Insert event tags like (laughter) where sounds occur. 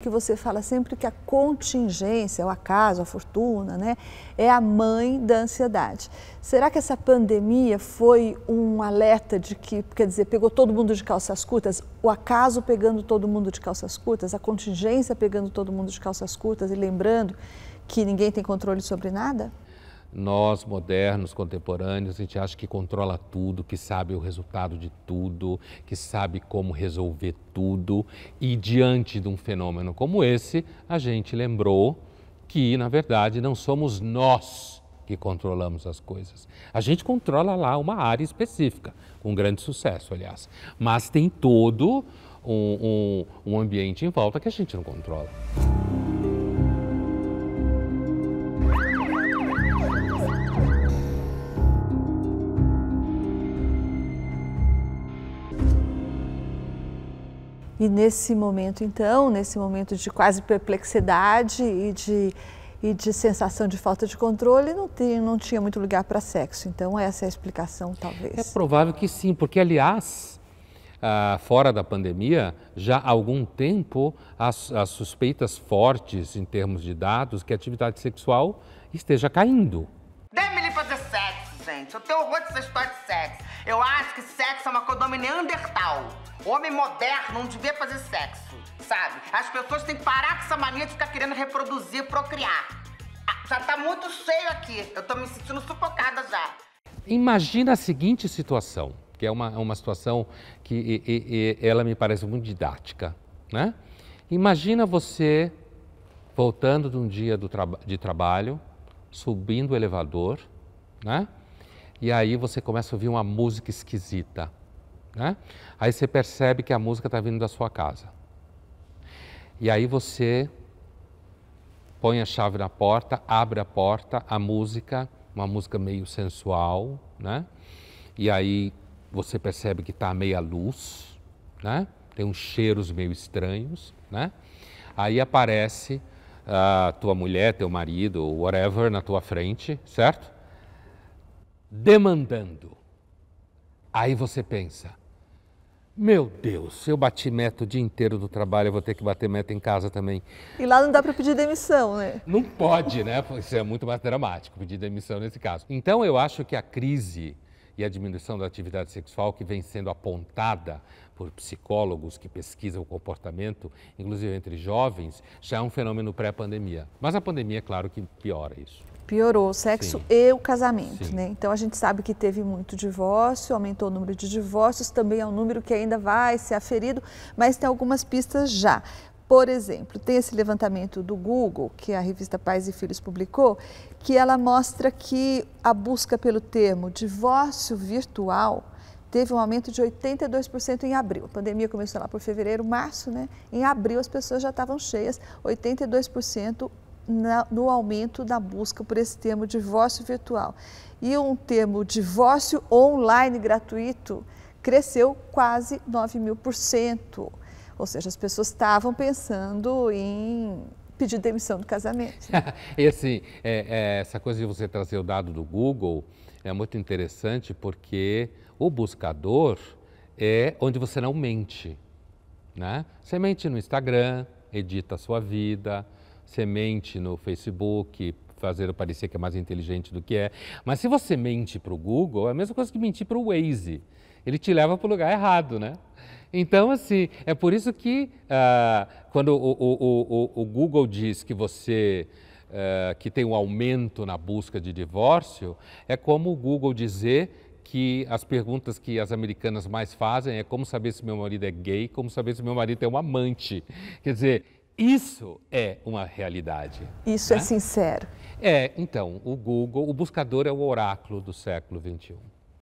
que você fala sempre que a contingência, o acaso, a fortuna, né, é a mãe da ansiedade. Será que essa pandemia foi um alerta de que, quer dizer, pegou todo mundo de calças curtas, o acaso pegando todo mundo de calças curtas, a contingência pegando todo mundo de calças curtas e lembrando que ninguém tem controle sobre nada? nós modernos, contemporâneos, a gente acha que controla tudo, que sabe o resultado de tudo, que sabe como resolver tudo. E diante de um fenômeno como esse, a gente lembrou que, na verdade, não somos nós que controlamos as coisas. A gente controla lá uma área específica, com grande sucesso, aliás. Mas tem todo um, um, um ambiente em volta que a gente não controla. E nesse momento, então, nesse momento de quase perplexidade e de, e de sensação de falta de controle, não, não tinha muito lugar para sexo. Então, essa é a explicação, talvez. É provável que sim, porque, aliás, ah, fora da pandemia, já há algum tempo, as, as suspeitas fortes em termos de dados que a atividade sexual esteja caindo gente. Eu tenho horror dessa história de sexo. Eu acho que sexo é uma condomínio neandertal. homem moderno não devia fazer sexo, sabe? As pessoas têm que parar com essa mania de ficar querendo reproduzir, procriar. Ah, já tá muito cheio aqui. Eu tô me sentindo sufocada já. Imagina a seguinte situação, que é uma, é uma situação que e, e, e ela me parece muito didática, né? Imagina você voltando de um dia do de trabalho, subindo o elevador, né? e aí você começa a ouvir uma música esquisita. Né? Aí você percebe que a música está vindo da sua casa. E aí você põe a chave na porta, abre a porta, a música, uma música meio sensual, né? E aí você percebe que está meia luz, né? Tem uns cheiros meio estranhos, né? Aí aparece a ah, tua mulher, teu marido, whatever, na tua frente, certo? demandando. Aí você pensa, meu Deus, se eu bati meta o dia inteiro do trabalho, eu vou ter que bater meta em casa também. E lá não dá para pedir demissão, né? Não pode, né? Isso é muito mais dramático, pedir demissão nesse caso. Então eu acho que a crise e a diminuição da atividade sexual que vem sendo apontada por psicólogos que pesquisam o comportamento, inclusive entre jovens, já é um fenômeno pré-pandemia. Mas a pandemia, claro, que piora isso. Piorou o sexo Sim. e o casamento, né? Então a gente sabe que teve muito divórcio, aumentou o número de divórcios, também é um número que ainda vai ser aferido, mas tem algumas pistas já. Por exemplo, tem esse levantamento do Google, que a revista Pais e Filhos publicou, que ela mostra que a busca pelo termo divórcio virtual teve um aumento de 82% em abril. A pandemia começou lá por fevereiro, março, né? Em abril as pessoas já estavam cheias, 82% na, no aumento da busca por esse termo divórcio virtual. E um termo divórcio online gratuito cresceu quase 9 mil por cento. Ou seja, as pessoas estavam pensando em pedir demissão do casamento. (laughs) assim é, é, essa coisa de você trazer o dado do Google é muito interessante porque o buscador é onde você não mente. Né? Você mente no Instagram, edita a sua vida, semente no Facebook, fazer parecer que é mais inteligente do que é. Mas se você mente para o Google, é a mesma coisa que mentir para o Waze. Ele te leva para o lugar errado, né? Então, assim, é por isso que ah, quando o, o, o, o, Google diz que você ah, que tem um aumento na busca de divórcio, é como o Google dizer que as perguntas que as americanas mais fazem é como saber se meu marido é gay, como saber se meu marido é um amante. Quer dizer, isso é uma realidade. Isso é né? é sincero. É, então, o Google, o buscador é o oráculo do século XXI.